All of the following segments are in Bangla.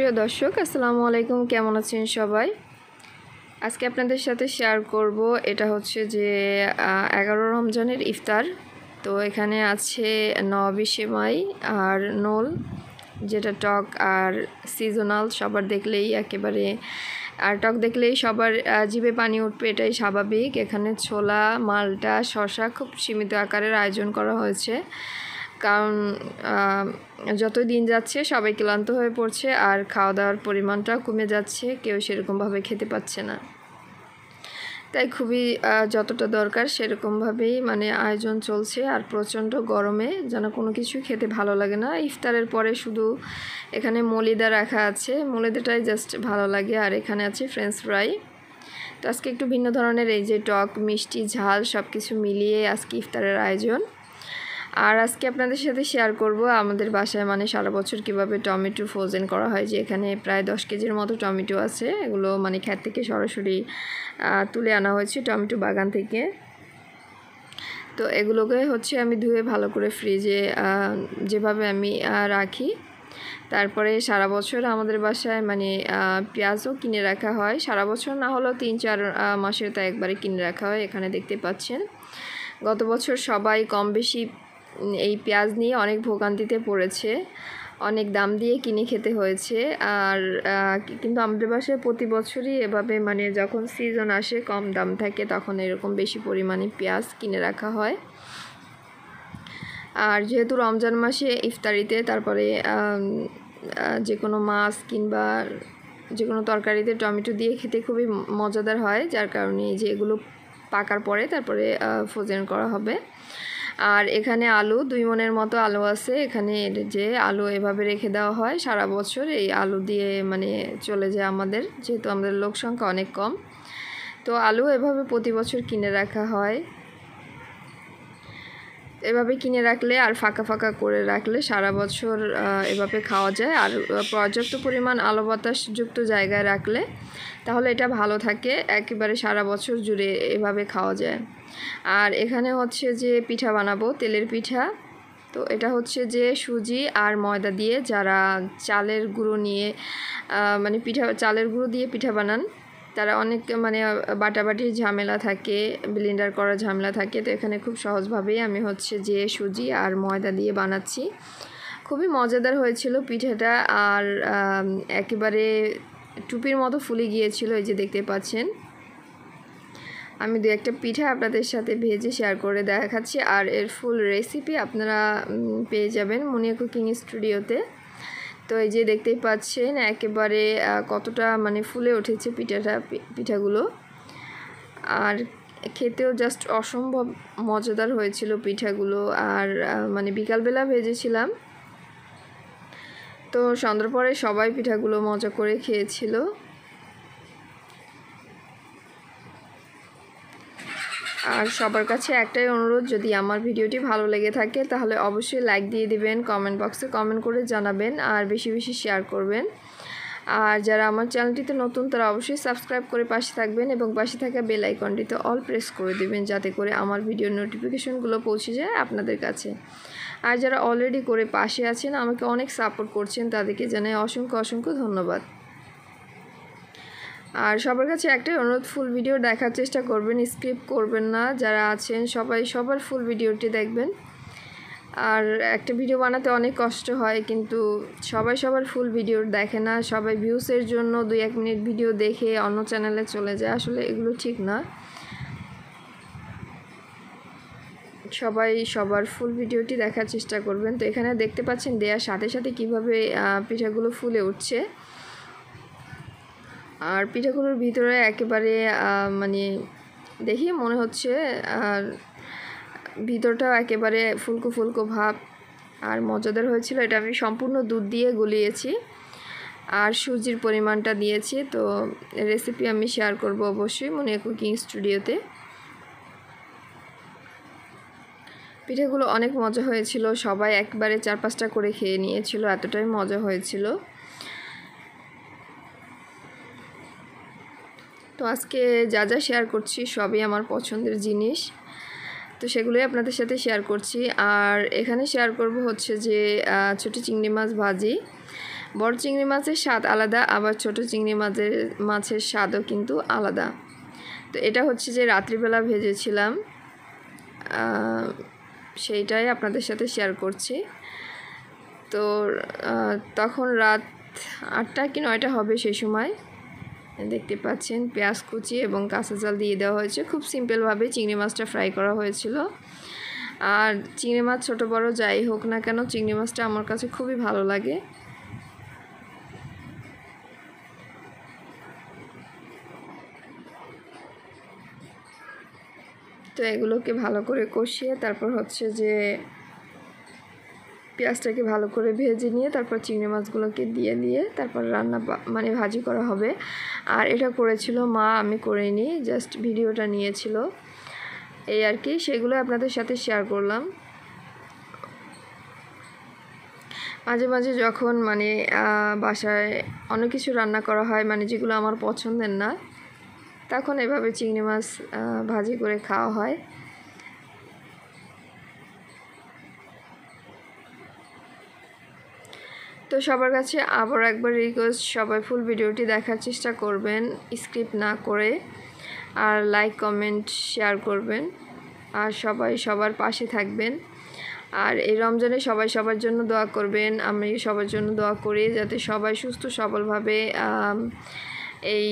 প্রিয় দর্শক আসসালামু আলাইকুম কেমন আছেন সবাই আজকে আপনাদের সাথে শেয়ার করব এটা হচ্ছে যে এগারো রমজানের ইফতার তো এখানে আছে নবি সেমাই আর নোল যেটা টক আর সিজনাল সবার দেখলেই একেবারে আর টক দেখলেই সবার জিভে পানি উঠবে এটাই স্বাভাবিক এখানে ছোলা মালটা শশা খুব সীমিত আকারের আয়োজন করা হয়েছে কারণ যত দিন যাচ্ছে সবাই ক্লান্ত হয়ে পড়ছে আর খাওয়া দাওয়ার পরিমাণটাও কমে যাচ্ছে কেউ সেরকমভাবে খেতে পাচ্ছে না তাই খুবই যতটা দরকার সেরকমভাবেই মানে আয়োজন চলছে আর প্রচণ্ড গরমে যেন কোনো কিছু খেতে ভালো লাগে না ইফতারের পরে শুধু এখানে মলিদা রাখা আছে মলিদাটাই জাস্ট ভালো লাগে আর এখানে আছে ফ্রেঞ্চ ফ্রাই তো আজকে একটু ভিন্ন ধরনের এই যে টক মিষ্টি ঝাল সব কিছু মিলিয়ে আজকে ইফতারের আয়োজন আর আজকে আপনাদের সাথে শেয়ার করব আমাদের বাসায় মানে সারা বছর কিভাবে টমেটো ফ্রোজেন করা হয় যে এখানে প্রায় দশ কেজির মতো টমেটো আছে এগুলো মানে খ্যাত থেকে সরাসরি তুলে আনা হয়েছে টমেটো বাগান থেকে তো এগুলোকে হচ্ছে আমি ধুয়ে ভালো করে ফ্রিজে যেভাবে আমি রাখি তারপরে সারা বছর আমাদের বাসায় মানে পেঁয়াজও কিনে রাখা হয় সারা বছর না হলেও তিন চার মাসের তা একবারে কিনে রাখা হয় এখানে দেখতে পাচ্ছেন গত বছর সবাই কম বেশি এই পেঁয়াজ নিয়ে অনেক ভোগান্তিতে পড়েছে অনেক দাম দিয়ে কিনে খেতে হয়েছে আর কিন্তু আমাদের বাসায় প্রতি বছরই এভাবে মানে যখন সিজন আসে কম দাম থাকে তখন এরকম বেশি পরিমাণে পেঁয়াজ কিনে রাখা হয় আর যেহেতু রমজান মাসে ইফতারিতে তারপরে যে কোনো মাছ কিংবা যে কোনো তরকারিতে টমেটো দিয়ে খেতে খুবই মজাদার হয় যার কারণে যে এগুলো পাকার পরে তারপরে ফ্রোজেন করা হবে আর এখানে আলু দুই মনের মতো আলু আছে এখানে যে আলু এভাবে রেখে দেওয়া হয় সারা বছর এই আলু দিয়ে মানে চলে যায় আমাদের যেহেতু আমাদের লোক সংখ্যা অনেক কম তো আলু এভাবে প্রতি বছর কিনে রাখা হয় এভাবে কিনে রাখলে আর ফাঁকা ফাঁকা করে রাখলে সারা বছর এভাবে খাওয়া যায় আর পর্যাপ্ত পরিমাণ আলো বাতাসযুক্ত জায়গায় রাখলে তাহলে এটা ভালো থাকে একেবারে সারা বছর জুড়ে এভাবে খাওয়া যায় আর এখানে হচ্ছে যে পিঠা বানাবো তেলের পিঠা তো এটা হচ্ছে যে সুজি আর ময়দা দিয়ে যারা চালের গুঁড়ো নিয়ে মানে পিঠা চালের গুঁড়ো দিয়ে পিঠা বানান তারা অনেক মানে বাটাবাটি ঝামেলা থাকে ব্লিন্ডার করার ঝামেলা থাকে তো এখানে খুব সহজভাবেই আমি হচ্ছে যে সুজি আর ময়দা দিয়ে বানাচ্ছি খুবই মজাদার হয়েছিল পিঠাটা আর একেবারে টুপির মতো ফুলে গিয়েছিল এই যে দেখতে পাচ্ছেন আমি দু একটা পিঠা আপনাদের সাথে ভেজে শেয়ার করে দেখাচ্ছি আর এর ফুল রেসিপি আপনারা পেয়ে যাবেন মুনিয়া কুকিং স্টুডিওতে তো এই যে দেখতেই পাচ্ছেন একেবারে কতটা মানে ফুলে উঠেছে পিঠাটা পিঠাগুলো আর খেতেও জাস্ট অসম্ভব মজাদার হয়েছিল পিঠাগুলো আর মানে বিকালবেলা ভেজেছিলাম তো সন্ধ্যার পরে সবাই পিঠাগুলো মজা করে খেয়েছিল আর সবার কাছে একটাই অনুরোধ যদি আমার ভিডিওটি ভালো লেগে থাকে তাহলে অবশ্যই লাইক দিয়ে দিবেন কমেন্ট বক্সে কমেন্ট করে জানাবেন আর বেশি বেশি শেয়ার করবেন আর যারা আমার চ্যানেলটিতে নতুন তারা অবশ্যই সাবস্ক্রাইব করে পাশে থাকবেন এবং পাশে থাকা বেল আইকনটিতে অল প্রেস করে দেবেন যাতে করে আমার ভিডিও নোটিফিকেশনগুলো পৌঁছে যায় আপনাদের কাছে আর যারা অলরেডি করে পাশে আছেন আমাকে অনেক সাপোর্ট করছেন তাদেরকে জানাই অসংখ্য অসংখ্য ধন্যবাদ আর সবার কাছে একটাই অনুরোধ ফুল ভিডিও দেখার চেষ্টা করবেন স্ক্রিপ করবেন না যারা আছেন সবাই সবার ফুল ভিডিওটি দেখবেন আর একটা ভিডিও বানাতে অনেক কষ্ট হয় কিন্তু সবাই সবার ফুল ভিডিও দেখে না সবাই ভিউসের জন্য দুই এক মিনিট ভিডিও দেখে অন্য চ্যানেলে চলে যায় আসলে এগুলো ঠিক না সবাই সবার ফুল ভিডিওটি দেখার চেষ্টা করবেন তো এখানে দেখতে পাচ্ছেন দেয়ার সাথে সাথে কিভাবে পিঠাগুলো ফুলে উঠছে আর পিঠাগুলোর ভিতরে একেবারে মানে দেখি মনে হচ্ছে আর ভিতরটাও একেবারে ফুলকো ফুলকো ভাব আর মজাদার হয়েছিল এটা আমি সম্পূর্ণ দুধ দিয়ে গলিয়েছি আর সুজির পরিমাণটা দিয়েছি তো রেসিপি আমি শেয়ার করব অবশ্যই মনে কুকিং স্টুডিওতে পিঠেগুলো অনেক মজা হয়েছিল সবাই একবারে চার পাঁচটা করে খেয়ে নিয়েছিল এতটাই মজা হয়েছিল তো আজকে যা যা শেয়ার করছি সবই আমার পছন্দের জিনিস তো সেগুলোই আপনাদের সাথে শেয়ার করছি আর এখানে শেয়ার করব হচ্ছে যে ছোটো চিংড়ি মাছ ভাজি বড় চিংড়ি মাছের স্বাদ আলাদা আবার ছোট চিংড়ি মাছের মাছের স্বাদও কিন্তু আলাদা তো এটা হচ্ছে যে রাত্রিবেলা ভেজেছিলাম সেইটাই আপনাদের সাথে শেয়ার করছি তো তখন রাত আটটা কি নয়টা হবে সেই সময় দেখতে পাচ্ছেন পেঁয়াজ কুচি এবং কাঁচা জাল দিয়ে দেওয়া হয়েছে খুব সিম্পলভাবে চিংড়ি মাছটা ফ্রাই করা হয়েছিল আর চিংড়ি মাছ ছোটো বড়ো যাই হোক না কেন চিংড়ি মাছটা আমার কাছে খুবই ভালো লাগে তো এগুলোকে ভালো করে কষিয়ে তারপর হচ্ছে যে পেঁয়াজটাকে ভালো করে ভেজে নিয়ে তারপর চিংড়ি মাছগুলোকে দিয়ে দিয়ে তারপর রান্না মানে ভাজি করা হবে আর এটা করেছিল মা আমি করিনি জাস্ট ভিডিওটা নিয়েছিল এই আর কি সেগুলো আপনাদের সাথে শেয়ার করলাম মাঝে মাঝে যখন মানে বাসায় অনেক কিছু রান্না করা হয় মানে যেগুলো আমার পছন্দের না তখন এভাবে চিংড়ি মাছ ভাজি করে খাওয়া হয় তো সবার কাছে আবার একবার রিকোয়েস্ট সবাই ফুল ভিডিওটি দেখার চেষ্টা করবেন স্ক্রিপ্ট না করে আর লাইক কমেন্ট শেয়ার করবেন আর সবাই সবার পাশে থাকবেন আর এই রমজানে সবাই সবার জন্য দোয়া করবেন আমি সবার জন্য দোয়া করি যাতে সবাই সুস্থ সবলভাবে এই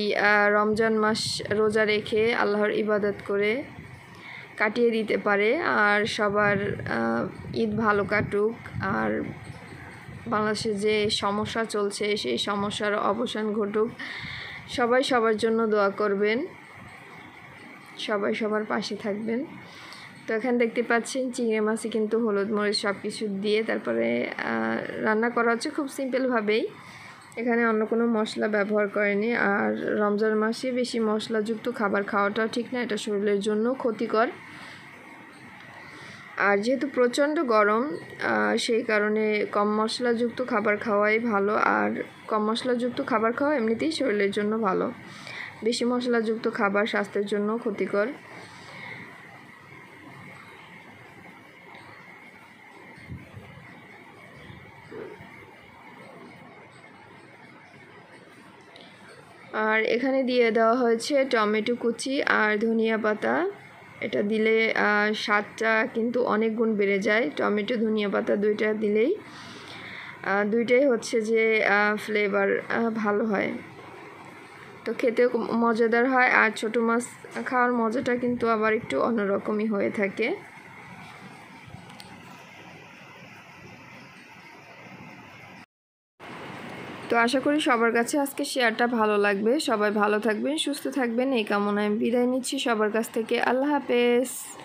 রমজান মাস রোজা রেখে আল্লাহর ইবাদত করে কাটিয়ে দিতে পারে আর সবার ঈদ ভালো কাটুক আর বাংলাদেশে যে সমস্যা চলছে সেই সমস্যার অবসান ঘটুক সবাই সবার জন্য দোয়া করবেন সবাই সবার পাশে থাকবেন তো এখানে দেখতে পাচ্ছেন চিংড়ি মাছে কিন্তু হলুদ মরিচ সব কিছু দিয়ে তারপরে রান্না করা হচ্ছে খুব সিম্পলভাবেই এখানে অন্য কোনো মশলা ব্যবহার করেনি আর রমজান মাসে বেশি মশলাযুক্ত খাবার খাওয়াটাও ঠিক না এটা শরীরের জন্য ক্ষতিকর আর যেহেতু প্রচণ্ড গরম সেই কারণে কম মশলাযুক্ত খাবার খাওয়াই ভালো আর কম মশলাযুক্ত খাবার খাওয়া এমনিতেই শরীরের জন্য ভালো বেশি মশলাযুক্ত খাবার স্বাস্থ্যের জন্য ক্ষতিকর আর এখানে দিয়ে দেওয়া হয়েছে টমেটো কুচি আর ধনিয়া পাতা এটা দিলে স্বাদটা কিন্তু অনেক গুণ বেড়ে যায় টমেটো ধনিয়া পাতা দুইটা দিলেই দুইটাই হচ্ছে যে ফ্লেভার ভালো হয় তো খেতে মজাদার হয় আর ছোটো মাছ খাওয়ার মজাটা কিন্তু আবার একটু অন্যরকমই হয়ে থাকে তো আশা করি সবার কাছে আজকে শেয়ারটা ভালো লাগবে সবাই ভালো থাকবেন সুস্থ থাকবেন এই কামনায় বিদায় নিচ্ছি সবার কাছ থেকে আল্লাহ হাফেজ